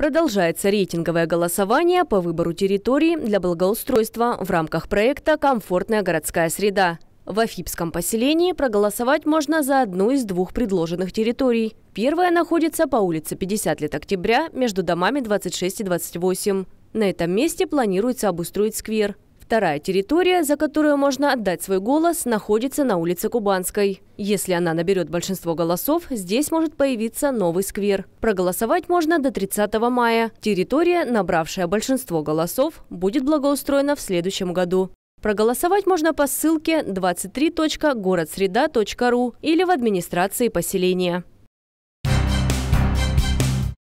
Продолжается рейтинговое голосование по выбору территории для благоустройства в рамках проекта «Комфортная городская среда». В Афипском поселении проголосовать можно за одну из двух предложенных территорий. Первая находится по улице 50 лет октября между домами 26 и 28. На этом месте планируется обустроить сквер. Вторая территория, за которую можно отдать свой голос, находится на улице Кубанской. Если она наберет большинство голосов, здесь может появиться новый сквер. Проголосовать можно до 30 мая. Территория, набравшая большинство голосов, будет благоустроена в следующем году. Проголосовать можно по ссылке 23.городсреда.ру или в администрации поселения.